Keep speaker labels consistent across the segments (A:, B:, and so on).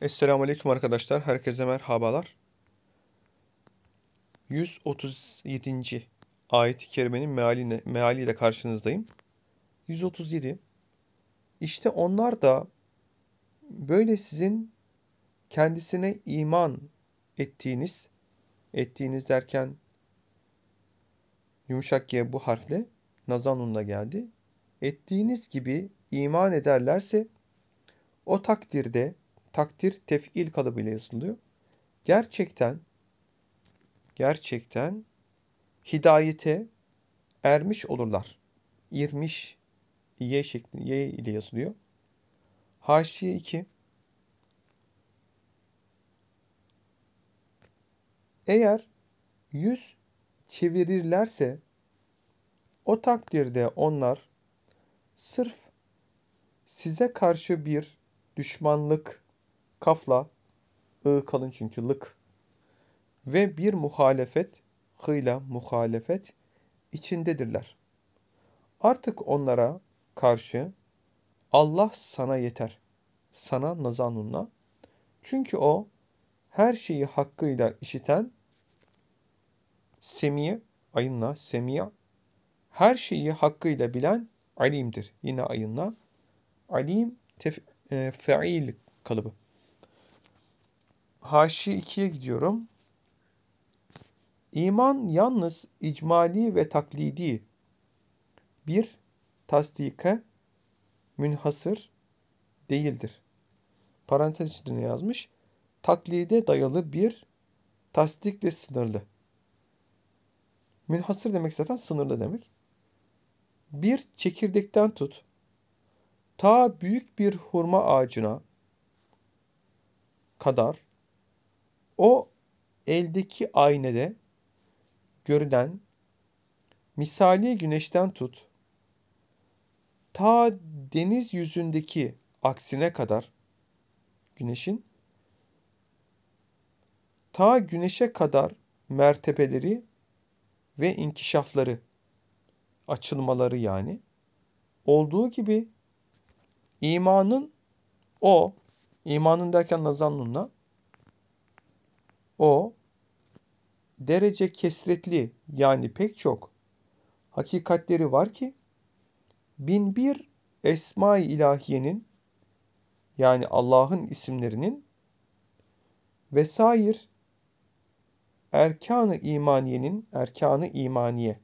A: Esselamu Aleyküm arkadaşlar. Herkese merhabalar. 137. ayet-i kerimenin mealine, mealiyle karşınızdayım. 137. İşte onlar da böyle sizin kendisine iman ettiğiniz, ettiğiniz derken yumuşak G bu harfle nazanunda geldi. Ettiğiniz gibi iman ederlerse o takdirde takdir tefil kalıbıyla yazılıyor. Gerçekten gerçekten hidayete ermiş olurlar. İrmiş y şeklinde y ile yazılıyor. Haşiye 2 Eğer yüz çevirirlerse o takdirde onlar sırf size karşı bir düşmanlık Kafla, ı kalın çünkü lık. Ve bir muhalefet, hıyla muhalefet içindedirler. Artık onlara karşı Allah sana yeter. Sana nazanunla. Çünkü o her şeyi hakkıyla işiten Semiye, ayınla Semiye, her şeyi hakkıyla bilen alimdir. Yine ayınla. Alim tef, e, feil kalıbı haşi 2'ye gidiyorum. İman yalnız icmali ve taklidi bir tasdike münhasır değildir. Parantez içinde yazmış? Taklide dayalı bir tasdikle sınırlı. Münhasır demek zaten sınırlı demek. Bir çekirdekten tut. Ta büyük bir hurma ağacına kadar o eldeki aynede görünen misali güneşten tut ta deniz yüzündeki aksine kadar güneşin ta güneşe kadar mertebeleri ve inkişafları açılmaları yani olduğu gibi imanın o imanın derken nazanlunla o derece kesretli yani pek çok hakikatleri var ki bin bir esma-i ilahiyenin yani Allah'ın isimlerinin vesair erkanı imaniyenin erkanı imaniye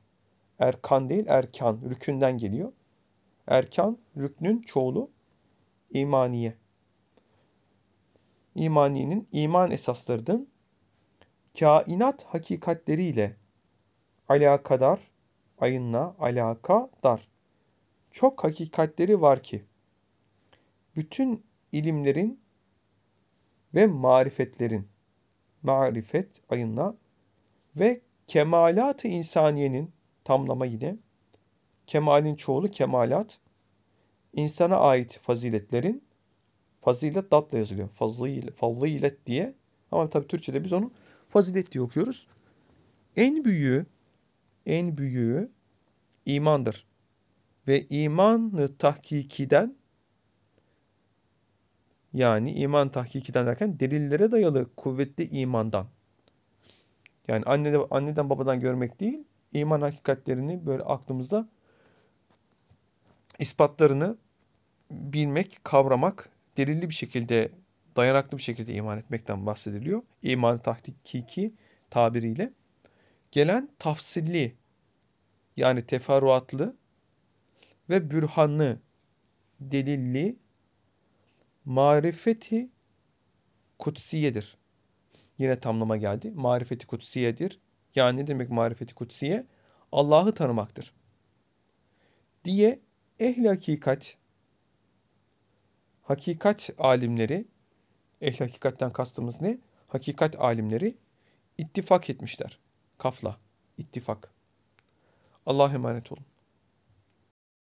A: erkan değil erkan rükünden geliyor. Erkan rüknün çoğulu imaniye. İmaniyenin iman esaslarının kainat hakikatleriyle alakadar, ayınla alakadar. Çok hakikatleri var ki, bütün ilimlerin ve marifetlerin, marifet ayınla ve kemalat-ı insaniyenin, tamlama yine, kemalin çoğulu kemalat, insana ait faziletlerin, fazilet datla yazılıyor. Fazil, fazilet diye. Ama tabii Türkçe'de biz onu fazilet diye okuyoruz. En büyüğü, en büyüğü imandır. Ve imanı tahkikiden yani iman tahkikiden derken delillere dayalı kuvvetli imandan. Yani annede, anneden babadan görmek değil, iman hakikatlerini böyle aklımızda ispatlarını bilmek, kavramak, delilli bir şekilde dayanaklı bir şekilde iman etmekten bahsediliyor. İman-ı tahkiki tabiriyle. Gelen tafsilli yani teferruatlı ve bürhanlı, delilli marifeti kutsiyedir. Yine tamlama geldi. Marifeti kutsiyedir. Yani ne demek marifeti kutsiye? Allah'ı tanımaktır. Diye ehli hakikat, hakikat alimleri Ehl hakikatten kastımız ne? Hakikat alimleri ittifak etmişler. Kafla, ittifak. Allah'a emanet olun.